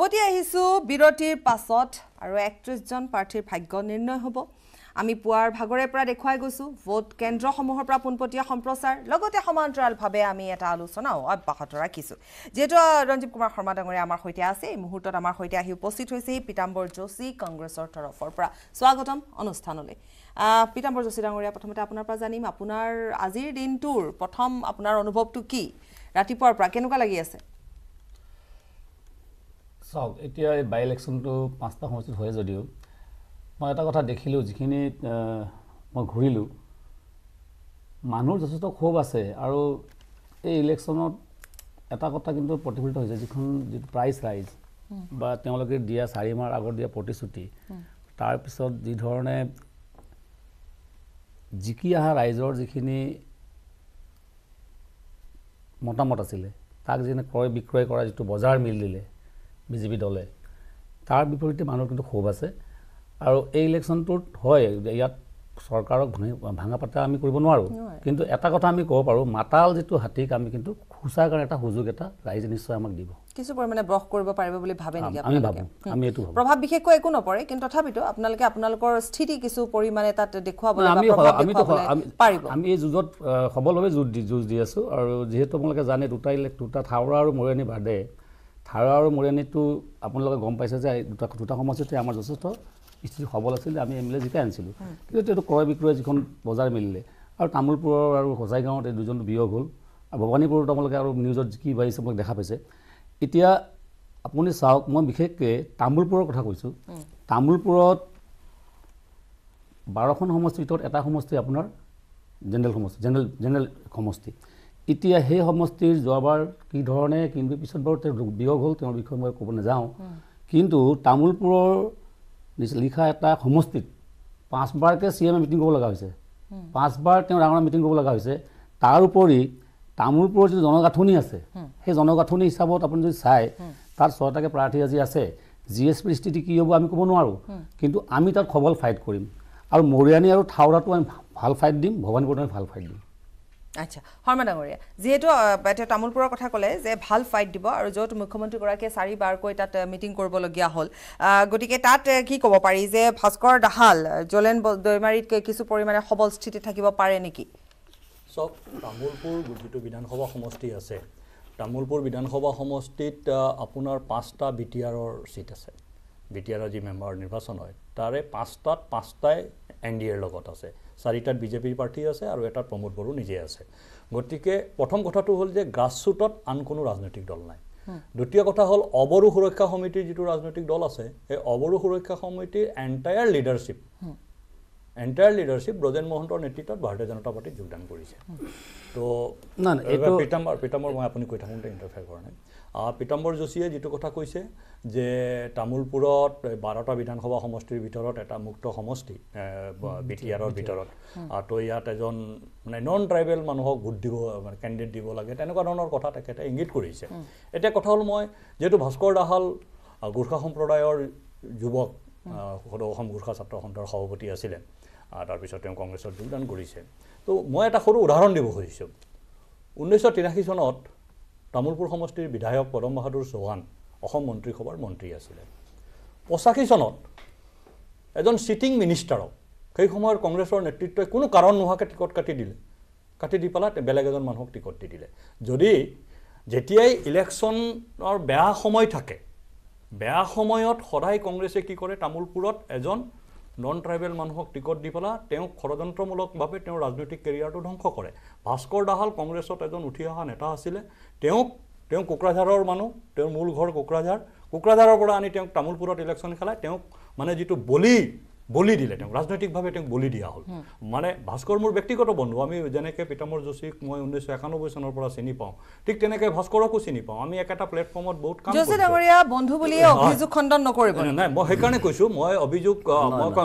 উভতি আহিছোঁ বিৰতিৰ পাছত আৰু একত্ৰিছজন প্ৰাৰ্থীৰ ভাগ্য নিৰ্ণয় হ'ব আমি পুৱাৰ ভাগৰে পৰা দেখুৱাই গৈছোঁ ভোট কেন্দ্ৰসমূহৰ পৰা পোনপটীয়া সম্প্ৰচাৰ লগতে সমান্তৰালভাৱে আমি এটা আলোচনাও অব্যাহত ৰাখিছোঁ যিহেতু ৰঞ্জিত কুমাৰ শৰ্মা ডাঙৰীয়া আমাৰ সৈতে আছে এই মুহূৰ্তত আমাৰ সৈতে আহি উপস্থিত হৈছে পিতাম্বৰ যোশী কংগ্ৰেছৰ তৰফৰ পৰা স্বাগতম অনুষ্ঠানলৈ পিতাম্বৰ যোশী ডাঙৰীয়া প্ৰথমতে আপোনাৰ পৰা জানিম আপোনাৰ আজিৰ দিনটোৰ প্ৰথম আপোনাৰ অনুভৱটো কি ৰাতিপুৱাৰ পৰা কেনেকুৱা লাগি আছে চাওক এতিয়া এই বাই ইলেকশ্যনটো পাঁচটা সমষ্টিত হয় যদিও মই এটা কথা দেখিলোঁ যিখিনি মই ঘূৰিলোঁ মানুহৰ যথেষ্ট ক্ষোভ আছে আৰু এই ইলেকশ্যনত এটা কথা কিন্তু প্ৰতিফলিত হৈছে যিখন যিটো প্ৰাইজ ৰাইজ বা তেওঁলোকে দিয়া চাৰি মাহৰ আগত দিয়া প্ৰতিশ্ৰুতি তাৰপিছত যিধৰণে জিকি অহা ৰাইজৰ যিখিনি মতামত আছিলে তাক যেনে ক্ৰয় বিক্ৰয় কৰা যিটো বজাৰ মিল দিলে বিজেপি দলে তাৰ বিপৰীতে মানুহৰ কিন্তু ক্ষোভ আছে আৰু এই ইলেকশ্যনটোত হয় ইয়াত চৰকাৰক ভাঙা পাতা আমি কৰিব নোৱাৰোঁ কিন্তু এটা কথা আমি ক'ব পাৰোঁ মাতাল যিটো হাতীক আমি কিন্তু খোচাৰ কাৰণে এটা সুযোগ এটা ৰাইজে নিশ্চয় আমাক দিব কিছু পৰিমাণে ব্ৰহ কৰিব পাৰিব বুলি ভাবে নেকি আমি এইটো প্ৰভাৱ বিশেষকৈ একো নপৰে কিন্তু তথাপিতো আপোনালোকে আপোনালোকৰ স্থিতি কিছু পৰিমাণে তাত দেখুৱাব পাৰিব আমি এই যুঁজত সবলভাৱে যুঁজ দি যুঁজ দি আছোঁ আৰু যিহেতু আপোনালোকে জানে দুটা ইলেক দুটা থাওৰা আৰু মৰিয়নী বাদে খাৰুৱা আৰু মৰিয়ানীটো আপোনালোকে গম পাইছে যে দুটা দুটা সমষ্টিতে আমাৰ যথেষ্ট স্থিতি সবল আছিলে আমি এম এল এ জিকাই আনিছিলোঁ কিন্তু এইটো ক্ৰয় বিক্ৰয় যিখন বজাৰ মিলিলে আৰু তামোলপুৰৰ আৰু হোজাইগাঁৱত এই দুজন বিয়োগ হ'ল আৰু ভৱানীপুৰত তোমালোকে আৰু নিউজত কি বাঢ়িছে আপোনালোকে দেখা পাইছে এতিয়া আপুনি চাওক মই বিশেষকৈ তামোলপুৰৰ কথা কৈছোঁ তামোলপুৰত বাৰখন সমষ্টিৰ ভিতৰত এটা সমষ্টি আপোনাৰ জেনেৰেল সমষ্টি জেনেৰেল জেনেৰেল সমষ্টি এতিয়া সেই সমষ্টিৰ যোৱাবাৰ কি ধৰণে কিন্তু পিছত বাৰু তেওঁ বিয়োগ হ'ল তেওঁৰ বিষয়ে মই ক'ব নাযাওঁ কিন্তু তামোলপুৰৰ লিখা এটা সমষ্টিত পাঁচবাৰকৈ চি এমে মিটিং কৰিব লগা হৈছে পাঁচবাৰ তেওঁ ডাঙৰ মিটিং কৰিব লগা হৈছে তাৰ উপৰি তামোলপুৰৰ যিটো জনগাঁথনি আছে সেই জনগাঁথনি হিচাপত আপুনি যদি চাই তাত ছটাকৈ প্ৰাৰ্থী আজি আছে জি এছ পিৰ স্থিতি কি হ'ব আমি ক'ব নোৱাৰোঁ কিন্তু আমি তাত সবল ফাইট কৰিম আৰু মৰিয়ানী আৰু থাওৰাটো আমি ভাল ফাইট দিম ভৱানীপুৰত আমি ভাল ফাইট দিম আচ্ছা শৰ্মা ডাঙৰীয়া যিহেতু এতিয়া তামোলপুৰৰ কথা ক'লে যে ভাল ফাইট দিব আৰু য'ত মুখ্যমন্ত্ৰীগৰাকীয়ে চাৰিবাৰকৈ তাত মিটিং কৰিবলগীয়া হ'ল গতিকে তাত কি ক'ব পাৰি যে ভাস্কৰ দাহাল জলেন দৈমাৰীতকৈ কিছু পৰিমাণে সবল স্থিতি থাকিব পাৰে নেকি চব তামোলপুৰ যিটো বিধানসভা সমষ্টি আছে তামোলপুৰ বিধানসভা সমষ্টিত আপোনাৰ পাঁচটা বি টি আৰৰ ছিট আছে বি টি আৰৰ যি মেম্বাৰ নিৰ্বাচন হয় তাৰে পাঁচটাত পাঁচটাই এন ডি এৰ লগত আছে চাৰিটাত বিজেপিৰ প্ৰাৰ্থী আছে আৰু এটাত প্ৰমোদ বড়ো নিজে আছে গতিকে প্ৰথম কথাটো হ'ল যে গ্ৰাছৰুটত আন কোনো ৰাজনৈতিক দল নাই দ্বিতীয় কথা হ'ল অবৰু সুৰক্ষা সমিতিৰ যিটো ৰাজনৈতিক দল আছে সেই অবৰু সুৰক্ষা সমিতিৰ entire leadership entire leadership Brajen মহন্তৰ নেতৃত্বত ভাৰতীয় জনতা পাৰ্টীত যোগদান কৰিছে ত' পিতাম্বৰ পিতাম্বৰ মই আপুনি কৈ থাকোঁতে ইণ্টাৰফেয়াৰ কৰা নাই পীতাম্বৰ যোশীয়ে যিটো কথা কৈছে যে তামোলপুৰত বাৰটা বিধানসভা সমষ্টিৰ ভিতৰত এটা মুক্ত সমষ্টি বিটিআৰৰ ভিতৰত তো ইয়াত এজন মানে নন ট্ৰাইবেল মানুহক ভোট দিব মানে কেণ্ডিডেট দিব লাগে তেনেকুৱা ধৰণৰ কথা তেখেতে ইংগিত কৰিছে এতিয়া কথা হ'ল মই যিহেতু ভাস্কৰ দাহাল গোৰ্খা সম্প্ৰদায়ৰ যুৱক সদৌ অসম গোৰ্খা ছাত্ৰ সন্থাৰ সভাপতি আছিলে তাৰপিছত তেওঁ কংগ্ৰেছত যোগদান কৰিছে তো মই এটা সৰু উদাহৰণ দিব খুজিছোঁ ঊনৈছশ তিৰাশী চনত তামোলপুৰ সমষ্টিৰ বিধায়ক পদম বাহাদুৰ চৌহান অসম মন্ত্ৰীসভাৰ মন্ত্ৰী আছিলে পঁচাশী চনত এজন ছিটিং মিনিষ্টাৰক সেই সময়ৰ কংগ্ৰেছৰ নেতৃত্বই কোনো কাৰণ নোহোৱাকৈ টিকট কাটি দিলে কাটি দি পেলাই বেলেগ এজন মানুহক টিকট দি দিলে যদি যেতিয়াই ইলেকশ্যনৰ বেয়া সময় থাকে বেয়া সময়ত সদায় কংগ্ৰেছে কি কৰে তামোলপুৰত এজন নন ট্ৰাইবেল মানুহক টিকট দি পেলাই তেওঁক ষড়যন্ত্ৰমূলকভাৱে তেওঁৰ ৰাজনৈতিক কেৰিয়াৰটো ধ্বংস কৰে ভাস্কৰ দাহাল কংগ্ৰেছত এজন উঠি অহা নেতা আছিলে তেওঁক তেওঁ কোকৰাঝাৰৰ মানুহ তেওঁৰ মূল ঘৰ কোকৰাঝাৰ কোকৰাঝাৰৰ পৰা আনি তেওঁক তামোলপুৰত ইলেকশ্যন খেলাই তেওঁক মানে যিটো বলি বলি দিলে তেওঁক ৰাজনৈতিকভাৱে তেওঁক বলি দিয়া হ'ল মানে ভাস্কৰ মোৰ ব্যক্তিগত বন্ধু আমি যেনেকৈ পিতামৰ যোশীক মই ঊনৈছশ একানব্বৈ চনৰ পৰা চিনি পাওঁ ঠিক তেনেকৈ ভাস্কৰকো চিনি পাওঁ আমি একেটা প্লেটফৰ্মত বহুত বন্ধু বুলি অভিযোগ খণ্ডন নকৰিব নাই মই সেইকাৰণে কৈছোঁ মই অভিযোগ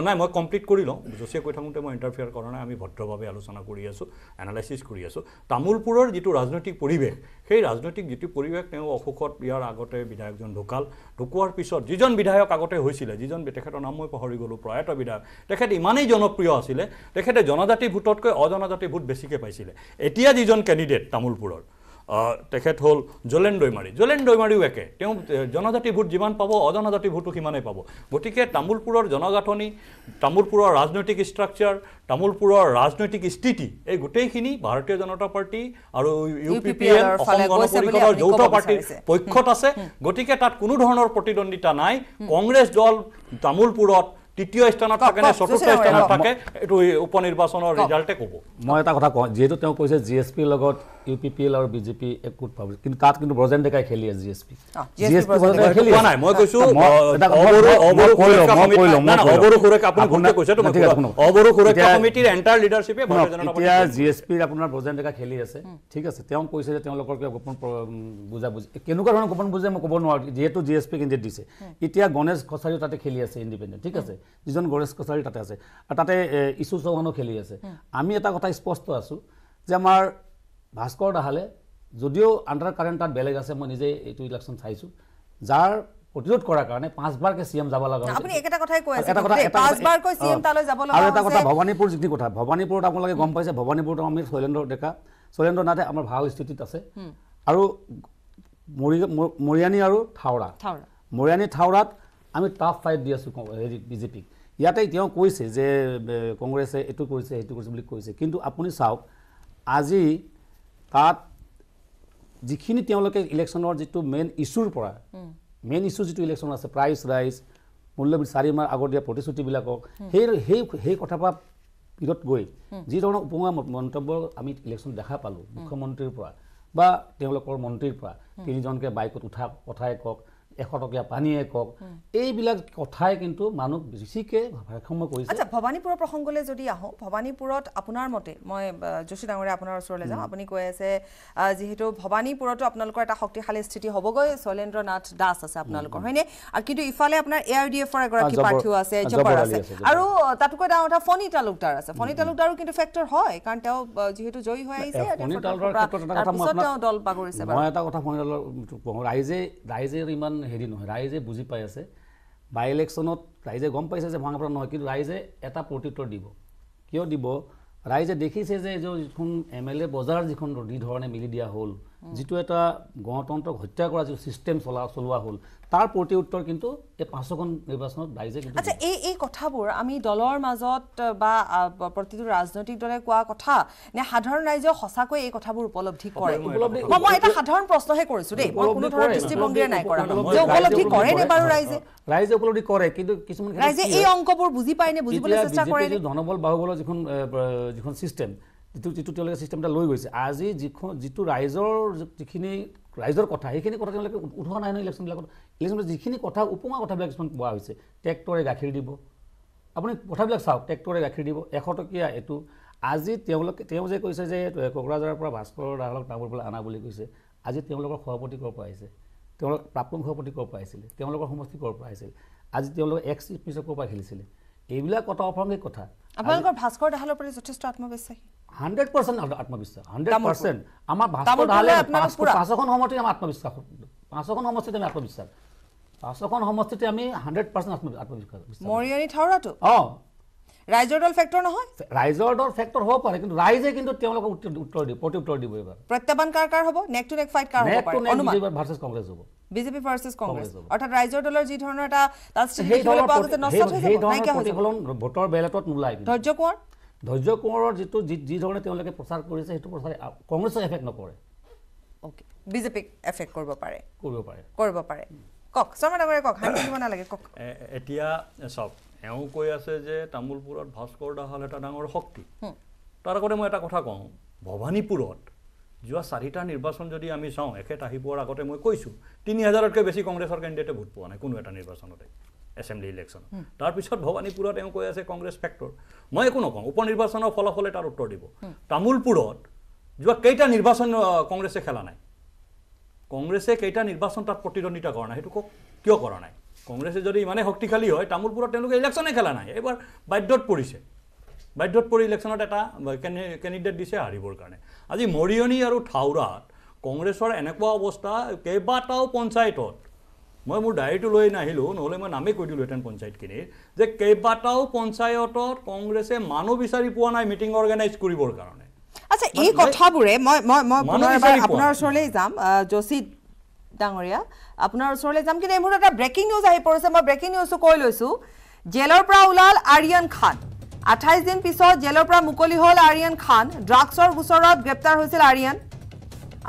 নাই মই কমপ্লিট কৰি লওঁ যোশীয়ে কৈ থাকোঁতে মই ইণ্টাৰফিয়াৰ কৰা নাই আমি ভদ্ৰভাৱে আলোচনা কৰি আছোঁ এনালাইচিছ কৰি আছোঁ তামোলপুৰৰ যিটো ৰাজনৈতিক পৰিৱেশ সেই ৰাজনৈতিক যিটো পৰিৱেশ তেওঁ অসুখত ইয়াৰ আগতে বিধায়কজন ঢুকাল ঢুকোৱাৰ পিছত যিজন বিধায়ক আগতে হৈছিলে যিজন তেখেতৰ নাম মই পাহৰি গ'লোঁ প্ৰয়াত কৰা বিধায়ক তেখেত ইমানেই জনপ্ৰিয় আছিলে তেখেতে জনজাতি ভোটতকৈ অজনজাতি ভোট বেছিকৈ পাইছিলে এতিয়া যিজন কেণ্ডিডেট তামোলপুৰৰ তেখেত হ'ল জলেন দৈমাৰী জলেন দৈমাৰীও একে তেওঁ জনজাতি ভোট যিমান পাব অজনজাতি ভোটো সিমানেই পাব গতিকে তামোলপুৰৰ জনগাঁথনি তামোলপুৰৰ ৰাজনৈতিক ষ্ট্ৰাকচাৰ তামোলপুৰৰ ৰাজনৈতিক স্থিতি এই গোটেইখিনি ভাৰতীয় জনতা পাৰ্টি আৰু ইউ পি পি এল গণ পৰিষদৰ যৌথ পাৰ্টীৰ পক্ষত আছে গতিকে তাত কোনো ধৰণৰ প্ৰতিদ্বন্দ্বিতা নাই কংগ্ৰেছ দল তামোলপুৰত তৃতীয় স্থানত থাকে নে চতুৰ্থ স্থানত থাকে এইটো উপনিৰ্বাচনৰ ৰিজাল্টে ক'ব মই এটা কথা কওঁ যিহেতু তেওঁ কৈছে জি এছ পিৰ লগত ইউ পি পি এল আৰু বিজেপি একোট পাব কিন্তু তাত কিন্তু ব্ৰজেন ডেকাই খেলি আছে G S P G S P Brajen খেলি নাই মই কৈছো অবৰু অবৰু সুৰক্ষা আপুনি ঘূৰণে কৈছে তো ঠিক আছে অবৰু সুৰক্ষা কমিটিৰ এন্টাৰ লিডাৰশ্বিপে ভাল জনা এতিয়া জি এছ পিৰ আপোনাৰ ব্ৰজেন ডেকা খেলি আছে ঠিক আছে তেওঁ কৈছে যে তেওঁলোকৰ কিবা গোপন বুজাবুজি কেনেকুৱা ধৰণৰ গোপন বুজাই মই ক'ব নোৱাৰোঁ যিহেতু জি এছ পি কেন্দ্ৰিত দিছে এতিয়া গণেশ কছাৰীও তাতে খেলি আছে ইণ্ডিপেণ্ডেণ্ট ঠিক আছে যিজন গণেশ কছাৰী তাতে আছে আৰু তাতে ইছু চৌহানো খেলি আছে আমি এটা কথা স্পষ্ট আছোঁ যে আমাৰ ভাস্কৰ দাহালে যদিও আণ্ডাৰ কাৰেণ্ট তাত বেলেগ আছে মই নিজে এইটো ইলেকশ্যন চাইছোঁ যাৰ প্ৰতিৰোধ কৰাৰ কাৰণে পাঁচবাৰকৈ চি এম যাব লগা আৰু এটা কথা ভৱানীপুৰ যিখিনি কথা ভৱানীপুৰত আপোনালোকে গম পাইছে ভৱানীপুৰত আমি শৈলেন্দ্ৰ ডেকা শৈলেন্দ্ৰ নাথে আমাৰ ভাল স্থিতিত আছে আৰু মৰিয়ানী আৰু থাওৰা মৰিয়ানী থাওৰাত আমি টাফ ফাইট দি আছোঁ হেৰি বিজেপিক ইয়াতে তেওঁ কৈছে যে কংগ্ৰেছে এইটো কৰিছে সেইটো কৰিছে বুলি কৈছে কিন্তু আপুনি চাওক আজি তাত যিখিনি তেওঁলোকে ইলেকশ্যনৰ যিটো মেইন ইছ্যুৰ পৰা মেইন ইছ্যু যিটো ইলেকশ্যন আছে প্ৰাইচ ৰাইজ মূল্য চাৰিমাহ আগৰ দিয়া প্ৰতিশ্ৰুতিবিলাকক সেই সেই সেই কথাৰপৰা পিৰত গৈ যি ধৰণৰ উপমা মন্তব্য আমি ইলেকশ্যন দেখা পালোঁ মুখ্যমন্ত্ৰীৰ পৰা বা তেওঁলোকৰ মন্ত্ৰীৰ পৰা তিনিজনকে বাইকত উঠা কথাই কওক এশ টকীয়া পানীয়ে কওক এইবিলাক কথাই কিন্তু মানুহক বেছিকে ভাৰসাম্য কৰিছে আচ্ছা ভৱানীপুৰৰ প্ৰসংগলৈ যদি আহোঁ ভৱানীপুৰত আপোনাৰ মতে মই যোশী ডাঙৰীয়া আপোনাৰ ওচৰলৈ যাওঁ আপুনি কৈ আছে যিহেতু ভৱানীপুৰতো আপোনালোকৰ এটা শক্তিশালী স্থিতি হ'বগৈ শৈলেন্দ্ৰ নাথ দাস আছে আপোনালোকৰ হয়নে আৰু কিন্তু ইফালে আপোনাৰ এ আৰ ডি এফৰ এগৰাকী প্ৰাৰ্থীও আছে জপাৰ আছে আৰু তাতোকৈ ডাঙৰ কথা ফণী তালুকদাৰ আছে ফণী তালুকদাৰো কিন্তু ফেক্টৰ হয় কাৰণ তেওঁ যিহেতু জয়ী হৈ আহিছে তেওঁ দল বাগৰিছে মই এটা কথা ফণী তালুক ৰাইজে ৰাইজে ইমান হেৰি নহয় ৰাইজে বুজি পাই আছে বাই ইলেকশ্যনত ৰাইজে গম পাইছে যে ভঙা পৰা নহয় কিন্তু ৰাইজে এটা প্ৰত্যুত্তৰ দিব কিয় দিব ৰাইজে দেখিছে যে যিখন এম এল এ বজাৰ যিখন ধৰণে মিলি দিয়া হ'ল যিটো এটা গণতন্ত্ৰক হত্যা কৰা যিটো চিষ্টেম চলা চলোৱা হ'ল তাৰ প্ৰতি উত্তৰ কিন্তু এই পাঁচখন নিৰ্বাচনত ৰাইজে কিন্তু আচ্ছা এই এই কথাবোৰ আমি দলৰ মাজত বা প্ৰতিটো ৰাজনৈতিক দলে কোৱা কথা নে সাধাৰণ ৰাইজেও সঁচাকৈ এই কথাবোৰ উপলব্ধি কৰে মই এটা সাধাৰণ প্ৰশ্নহে কৰিছোঁ দেই মই কোনো ধৰণৰ দৃষ্টিভংগীৰে নাই কৰা উপলব্ধি কৰে নে বাৰু ৰাইজে ৰাইজে উপলব্ধি কৰে কিন্তু কিছুমান ৰাইজে এই অংকবোৰ বুজি পায় নে বুজিবলৈ চেষ্টা কৰে ধনবল বাহুবলৰ যিখন যিখন চিষ্টেম যিটো যিটো তেওঁলোকে ছিষ্টেম এটা লৈ গৈছে আজি যিখন যিটো ৰাইজৰ যিখিনি ৰাইজৰ কথা সেইখিনি কথা তেওঁলোকে উঠোৱা নাই নহয় ইলেকশ্যনবিলাকত ইলেকশ্যনবিলাক যিখিনি কথা উপঙা কথাবিলাক কিছুমান কোৱা হৈছে ট্ৰেক্টৰে গাখীৰ দিব আপুনি কথাবিলাক চাওক ট্ৰেক্টৰে গাখীৰ দিব এশ টকীয়া এইটো আজি তেওঁলোকে তেওঁ যে কৈছে যে কোকৰাঝাৰৰ পৰা ভাস্কৰ ৰাহলক নামৰ পৰা অনা বুলি কৈছে আজি তেওঁলোকৰ সভাপতি ক'ৰ পৰা আহিছে তেওঁলোক প্ৰাক্তন সভাপতি ক'ৰ পৰা আহিছিলে তেওঁলোকৰ সমষ্টি ক'ৰ পৰা আহিছিল আজি তেওঁলোকে এক্স চিফ মিনিষ্টাৰ ক'ৰ পৰা খেলিছিলে এইবিলাক কথা অসংগিক কথা আপোনালোকৰ ভাস্কৰ দাহালৰ প্ৰতি যথেষ্ট আত্মবিশ্বাসী হাণ্ড্ৰেড পাৰ্চেণ্ট আত্মবিশ্বাস হাণ্ড্ৰেড পাৰ্চেণ্ট আমাৰ পাঁচশখন সমষ্টিত আমাৰ আত্মবিশ্বাস পাঁচশখন সমষ্টিত আমি আত্মবিশ্বাস পাঁচশখন সমষ্টিত আমি হাণ্ড্ৰেড পাৰ্চেণ্ট আত্মবিশ্বাস মৰিয়ানী থাউৰাটো অঁ ৰাইজৰ দল ফেক্টৰ নহয় ৰাইজৰ দল ফেক্টৰ হ'ব পাৰে কিন্তু ৰাইজে কিন্তু তেওঁলোকক উত্তৰ দিব প্ৰতি উত্তৰ দিব এইবাৰ প্ৰত্যাহ্বান কাৰ কাৰ হ'ব নেক টু নেক ফাইট কাৰ হ'ব পাৰে অনুমান বিজেপি ভাৰ্চেছ কংগ্ৰেছ হ'ব বিজেপি ভাৰ্চেছ কংগ্ৰেছ হ'ব অৰ্থাৎ ৰাইজৰ দলৰ যি ধৰণৰ এটা তাৰ সেই ধৰণৰ ভোটৰ বেলেটত নোলায় ধৈৰ্য কোৱাৰ ধৈৰ্য কোঁৱৰৰ যিটো যি যিধৰণে তেওঁলোকে প্ৰচাৰ কৰিছে সেইটো প্ৰচাৰ কংগ্ৰেছে এফেক্ট নকৰে অ'কে বিজেপিক এফেক্ট কৰিব পাৰে কৰিব পাৰে কৰিব পাৰে কওক শৰ্মা ডাঙৰে কওক হাঁহিব নালাগে কওক এতিয়া চাওক এওঁ কৈ আছে যে তামোলপুৰত ভাস্কৰ দাহাল এটা ডাঙৰ শক্তি তাৰ আগতে মই এটা কথা কওঁ ভৱানীপুৰত যোৱা চাৰিটা নিৰ্বাচন যদি আমি চাওঁ এখেত আহি পোৱাৰ আগতে মই কৈছোঁ তিনি হাজাৰতকৈ বেছি কংগ্ৰেছৰ কেণ্ডিডেটে ভোট পোৱা নাই কোনো এটা নিৰ্বাচনতে এছেম্বলি ইলেকশ্যনত তাৰপিছত ভৱানীপুৰত তেওঁ কৈ আছে কংগ্ৰেছ ফেক্টৰ মই একো নকওঁ উপ নিৰ্বাচনৰ ফলাফলে তাৰ উত্তৰ দিব তামোলপুৰত যোৱা কেইটা নিৰ্বাচন কংগ্ৰেছে খেলা নাই কংগ্ৰেছে কেইটা নিৰ্বাচন তাত প্ৰতিদ্বন্দ্বিতা কৰা নাই সেইটো কওক কিয় কৰা নাই কংগ্ৰেছে যদি ইমানেই শক্তিশালী হয় তামোলপুৰত তেওঁলোকে ইলেকশ্যনে খেলা নাই এইবাৰ বাধ্যত পৰিছে বাধ্যত পৰি ইলেকশ্যনত এটা কেণ্ডিডেট দিছে হাৰিবৰ কাৰণে আজি মৰিয়নি আৰু থাউৰাত কংগ্ৰেছৰ এনেকুৱা অৱস্থা কেইবাটাও পঞ্চায়তত মই মোৰ ডায়েৰীটোলৈ নাহিলোঁ নহ'লে মই নামেই কৈ দিলোঁহেঁতেন পঞ্চায়তখিনিৰ যে কেইবাটাও পঞ্চায়তত কংগ্ৰেছে মানুহ বিচাৰি পোৱা নাই মিটিং অৰ্গেনাইজ কৰিবৰ কাৰণে আচ্ছা এই কথাবোৰে মই মই মই পুনৰবাৰ আপোনাৰ ওচৰলৈ যাম যোশী ডাঙৰীয়া আপোনাৰ ওচৰলৈ যাম কিন্তু এইবোৰ এটা ব্ৰেকিং নিউজ আহি পৰিছে মই ব্ৰেকিং নিউজটো কৈ লৈছোঁ জেলৰ পৰা ওলাল আৰিয়ান খান আঠাইছ দিন পিছত জেলৰ পৰা মুকলি হ'ল আৰিয়ান খান ড্ৰাগছৰ গোচৰত গ্ৰেপ্তাৰ হৈছিল আৰিয়ান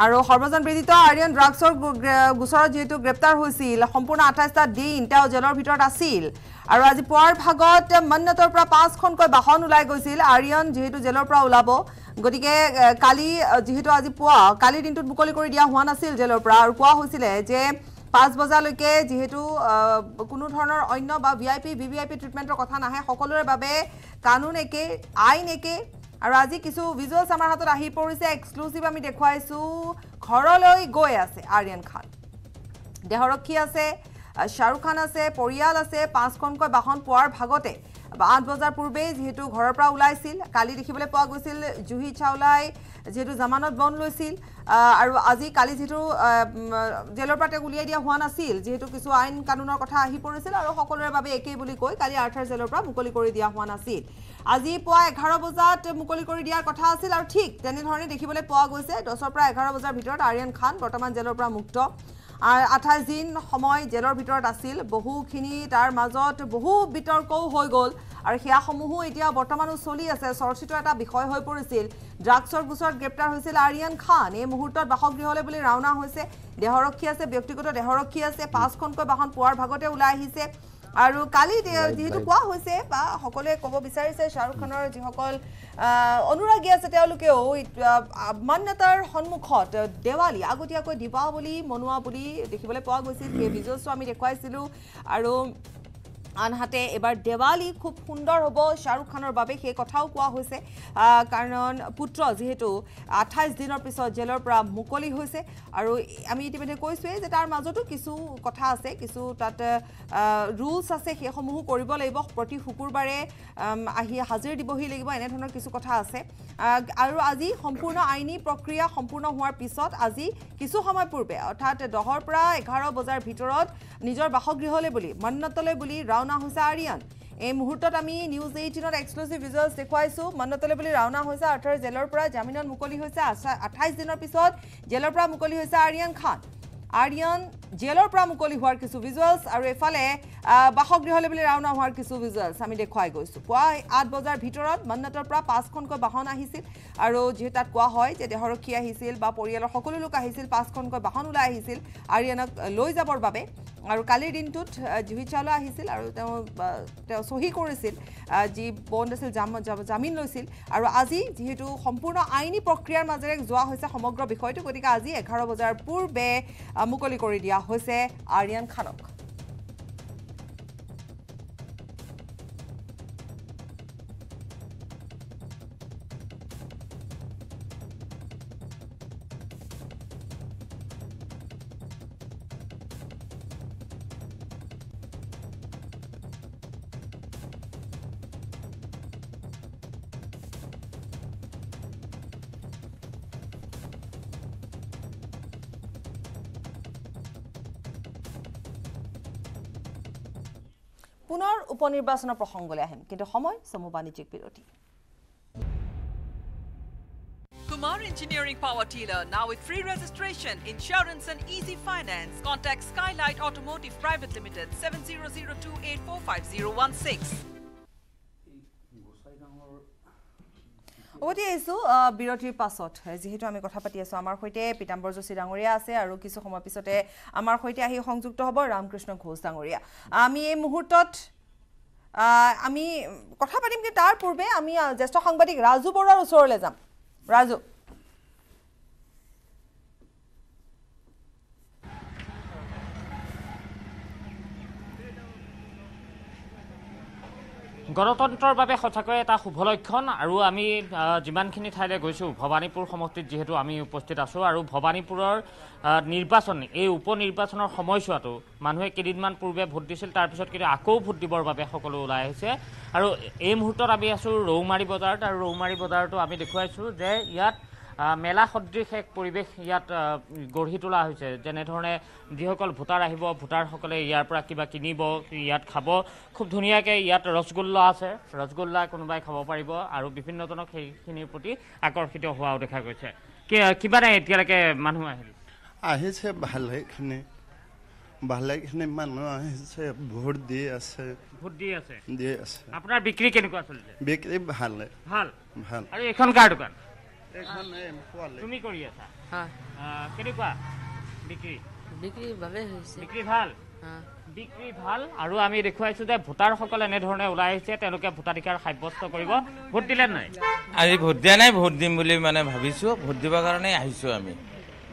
আৰু হৰ্মজন বিদিত আৰিয়ন ড্ৰাগছৰ গোচৰত যিহেতু গ্ৰেপ্তাৰ হৈছিল সম্পূৰ্ণ আঠাইছটা দিন তেওঁ জেলৰ ভিতৰত আছিল আৰু আজি পুৱাৰ ভাগত মন্নতৰ পৰা পাঁচখনকৈ বাহন ওলাই গৈছিল আৰিয়ন যিহেতু জেলৰ পৰা ওলাব গতিকে কালি যিহেতু আজি পুৱা কালিৰ দিনটোত মুকলি কৰি দিয়া হোৱা নাছিল জেলৰ পৰা আৰু কোৱা হৈছিলে যে পাঁচ বজালৈকে যিহেতু কোনো ধৰণৰ অন্য বা V I P V V I P ট্ৰিটমেণ্টৰ কথা নাহে সকলোৰে বাবে কানুন একেই আইন একেই আৰু আজি কিছু ভিজুৱেলছ আমাৰ হাতত আহি পৰিছে এক্সক্লুচিভ আমি দেখুৱাইছো ঘৰলৈ গৈ আছে আৰিয়ান খান দেহৰক্ষী আছে শ্বাহৰুখ খান আছে পৰিয়াল আছে পাঁচখনকৈ বাহন পোৱাৰ ভাগতে আঠ বজাৰ পূৰ্বেই যিহেতু ঘৰৰ পৰা ওলাইছিল কালি দেখিবলৈ পোৱা গৈছিল জুহি চাওলাই যিহেতু জামানত বন লৈছিল আৰু আজি কালি যিহেতু জেলৰ পৰা তেওঁক উলিয়াই দিয়া হোৱা নাছিল যিহেতু কিছু আইন কানুনৰ কথা আহি পৰিছিল আৰু সকলোৰে বাবে একেই বুলি কৈ কালি আৰ্থাৰ জেলৰ পৰা মুকলি কৰি দিয়া হোৱা নাছিল আজি পুৱা এঘাৰ বজাত মুকলি কৰি দিয়াৰ কথা আছিল আৰু ঠিক তেনেধৰণে দেখিবলৈ পোৱা গৈছে দহৰ পৰা এঘাৰ বজাৰ ভিতৰত আৰিয়ান খান বৰ্তমান জেলৰ পৰা মুক্ত আঠাইছ দিন সময় জেলৰ ভিতৰত আছিল বহুখিনি তাৰ মাজত বহু বিতৰ্কও হৈ গ'ল আৰু সেয়াসমূহো এতিয়া বৰ্তমানো চলি আছে চৰ্চিত এটা বিষয় হৈ পৰিছিল ড্ৰাগছৰ গোচৰত গ্ৰেপ্তাৰ হৈছিল আৰিয়ান খান এই মুহূৰ্তত বাসগৃহলৈ বুলি ৰাওনা হৈছে দেহৰক্ষী আছে ব্যক্তিগত দেহৰক্ষী আছে পাঁচখনকৈ বাহন পোৱাৰ ভাগতে ওলাই আহিছে আৰু কালি যিহেতু কোৱা হৈছে বা সকলোৱে ক'ব বিচাৰিছে শ্বাহৰুখ খানৰ যিসকল অনুৰাগী আছে তেওঁলোকেও মান্যতাৰ সন্মুখত দেৱালী আগতীয়াকৈ দীপাৱলী মনোৱা বুলি দেখিবলৈ পোৱা গৈছিল সেই বিজয়চো আমি দেখুৱাইছিলোঁ আৰু আনহাতে এবাৰ দেৱালী খুব সুন্দৰ হ'ব শ্বাহৰুখ খানৰ বাবে সেই কথাও কোৱা হৈছে কাৰণ পুত্ৰ যিহেতু আঠাইছ দিনৰ পিছত জেলৰ পৰা মুকলি হৈছে আৰু আমি ইতিমধ্যে কৈছোৱেই যে তাৰ মাজতো কিছু কথা আছে কিছু তাত ৰুলছ আছে সেইসমূহো কৰিব লাগিব প্ৰতি শুকুৰবাৰে আহি হাজিৰ দিবহি লাগিব এনেধৰণৰ কিছু কথা আছে আৰু আজি সম্পূৰ্ণ আইনী প্ৰক্ৰিয়া সম্পূৰ্ণ হোৱাৰ পিছত আজি কিছু সময় পূৰ্বে অৰ্থাৎ দহৰ পৰা এঘাৰ বজাৰ ভিতৰত নিজৰ বাসগৃহলৈ বুলি মন্নতলৈ বুলি ৰাউণ্ড ৰাওনা হৈছে আৰিয়ান এই মুহূৰ্তত আমি নিউজ এইটিনত এক্সক্লুচিভ ৰিজাল্ট দেখুৱাইছোঁ মন্নতলৈ বুলি ৰাওনা হৈছে অৰ্থাৎ জেলৰ পৰা জামিনত মুকলি হৈছে আঠাইছ দিনৰ পিছত জেলৰ পৰা মুকলি হৈছে আৰিয়ান খান আৰিয়ান জেলৰ পৰা মুকলি হোৱাৰ কিছু ভিজুৱেলছ আৰু এফালে বাসগৃহলৈ বুলি ৰাওনা হোৱাৰ কিছু ভিজুৱেলছ আমি দেখুৱাই গৈছোঁ পুৱা আঠ বজাৰ ভিতৰত মন্নতৰ পৰা পাঁচখনকৈ বাহন আহিছিল আৰু যিহেতু তাত কোৱা হয় যে দেহৰক্ষী আহিছিল বা পৰিয়ালৰ সকলো লোক আহিছিল পাঁচখনকৈ বাহন ওলাই আহিছিল আৰিয়ানক লৈ যাবৰ বাবে আৰু কালিৰ দিনটোত জুহি চাওলা আহিছিল আৰু তেওঁ তেওঁ চহী কৰিছিল যি বন্ধ আছিল জামিন লৈছিল আৰু আজি যিহেতু সম্পূৰ্ণ আইনী প্ৰক্ৰিয়াৰ মাজেৰে যোৱা হৈছে সমগ্ৰ বিষয়টো গতিকে আজি এঘাৰ বজাৰ পূৰ্বে মুকলি কৰি দিয়া হৈছে আৰিয়ান খানক পুনৰ উপনিৰ্বাচনৰ প্ৰসংগলৈ আহিম কিন্তু সময় চমু বাণিজ্যিক বিৰতি Kumar Engineering Power Dealer now with free registration, insurance and easy finance. Contact Skylight Automotive Private Limited 7002 8450 অতি আছো বিৰতিৰ পাছত যিহেতু আমি কথা পাতি আছো আমাৰ সৈতে পিতাম্বৰ যোশী ডাঙৰীয়া আছে আৰু কিছু সময় পিছতে আমাৰ সৈতে আহি সংযুক্ত হ'ব ৰামকৃষ্ণ ঘোষ ডাঙৰীয়া আমি এই মুহূৰ্তত আমি কথা পাতিম কি তাৰ পূৰ্বে আমি জ্যেষ্ঠ সাংবাদিক ৰাজু বৰুৱাৰ ওচৰলৈ যাম ৰাজু গণতন্ত্ৰৰ বাবে সঁচাকৈ এটা শুভ লক্ষণ আৰু আমি যিমানখিনি ঠাইলৈ গৈছোঁ ভৱানীপুৰ সমষ্টিত যিহেতু আমি উপস্থিত আছোঁ আৰু ভৱানীপুৰৰ নিৰ্বাচন এই উপ নিৰ্বাচনৰ সময়ছোৱাটো মানুহে কেইদিনমান পূৰ্বে ভোট দিছিল তাৰপিছত কিন্তু আকৌ ভোট দিবৰ বাবে সকলো ওলাই আহিছে আৰু এই মুহূৰ্তত আমি আছোঁ ৰৌমাৰী বজাৰত আৰু ৰৌমাৰী বজাৰতো আমি দেখুৱাইছোঁ যে ইয়াত মেলা সদৃশ এক পৰিৱেশ ইয়াত গঢ়ি তোলা হৈছে যেনেধৰণে যিসকল ভোটাৰ আহিব ভোটাৰসকলে ইয়াৰ পৰা কিবা কিনিব ইয়াত খাব খুব ধুনীয়াকৈ ইয়াত ৰসগোল্লা আছে ৰসগোল্লা কোনোবাই খাব পাৰিব আৰু বিভিন্নজনক সেইখিনিৰ প্ৰতি আকৰ্ষিত হোৱাও দেখা গৈছে কিবা নাই এতিয়ালৈকে মানুহ আহিল আহিছে ভালেখিনি এইখন কাৰ তুমি কৰি আছা কেনেকুৱা বিক্ৰী বিক্ৰী ভালেই হৈছে বিক্ৰী ভাল বিক্ৰী ভাল আৰু আমি দেখুৱাইছো যে ভোটাৰসকল এনেধৰণে ওলাই আহিছে তেওঁলোকে ভোটাধিকাৰ সাব্যস্ত কৰিব ভোট দিলে নাই আজি ভোট দিয়া নাই ভোট দিম বুলি মানে ভাবিছো ভোট দিবৰ কাৰণে আহিছো আমি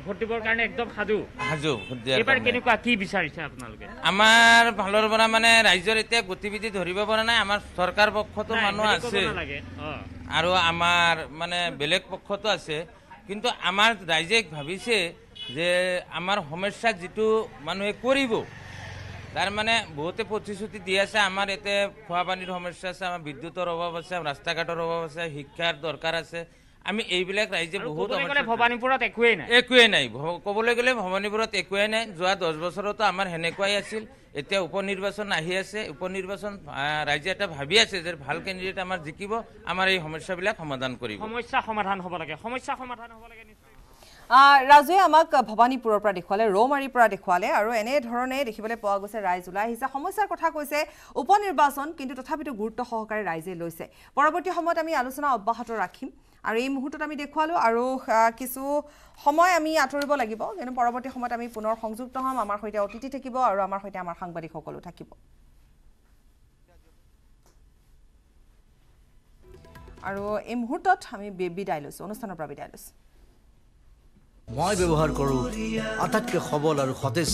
ভোট দিবৰ কাৰণে একদম সাজু সাজু ভোট দিয়া এইবাৰ কেনেকুৱা কি বিচাৰিছে আপোনালোকে আমাৰ ফালৰ পৰা মানে ৰাইজৰ এতিয়া গতিবিধি ধৰিব পৰা নাই আমাৰ চৰকাৰ পক্ষতো মানুহ আছে লাগে অঁ আৰু আমাৰ মানে বেলেগ পক্ষতো আছে কিন্তু আমাৰ ৰাইজে ভাবিছে যে আমাৰ সমস্যা যিটো মানুহে কৰিব তাৰমানে বহুতে প্ৰতিশ্ৰুতি দি আছে আমাৰ ইয়াতে খোৱা পানীৰ সমস্যা আছে আমাৰ বিদ্যুতৰ অভাৱ আছে ৰাস্তা ঘাটৰ অভাৱ আছে শিক্ষাৰ দৰকাৰ আছে আমি এইবিলাক ৰাইজে বহুত ভৱানীপুৰত একোৱেই নাই একোৱেই নাই ক'বলৈ গ'লে ভৱানীপুৰত একোৱেই নাই যোৱা দহ বছৰতো আমাৰ সেনেকুৱাই আছিল এতিয়া উপ নিৰ্বাচন আহি আছে উপ নিৰ্বাচন ৰাইজে এটা ভাবি আছে যে ভাল কেণ্ডিডেট আমাৰ জিকিব আমাৰ এই সমস্যাবিলাক সমাধান কৰিব সমস্যা সমাধান হ'ব লাগে সমস্যা সমাধান হ'ব লাগে নিশ্চয় ৰাজুৱে আমাক ভৱানীপুৰৰ পৰা দেখুৱালে ৰৌমাৰীৰ পৰা দেখুৱালে আৰু এনেধৰণে দেখিবলৈ পোৱা গৈছে ৰাইজ ওলাই আহিছে সমস্যাৰ কথা কৈছে উপ নিৰ্বাচন কিন্তু তথাপিতো গুৰুত্ব সহকাৰে ৰাইজে লৈছে পৰৱৰ্তী সময়ত আমি আলোচনা অব্যাহত ৰাখিম আৰু এই মুহূৰ্তত আমি দেখুৱালোঁ আৰু কিছু সময় আমি আঁতৰিব লাগিব কিন্তু পৰৱৰ্তী সময়ত আমি পুনৰ সংযুক্ত হ'ম আমাৰ সৈতে অতিথি থাকিব আৰু আমাৰ সৈতে আমাৰ সাংবাদিকসকলো থাকিব আৰু এই মুহূৰ্তত আমি বিদায় লৈছোঁ অনুষ্ঠানৰ পৰা বিদায় লৈছোঁ মই ব্যৱহাৰ কৰোঁ আটাইতকৈ সবল আৰু সতেজ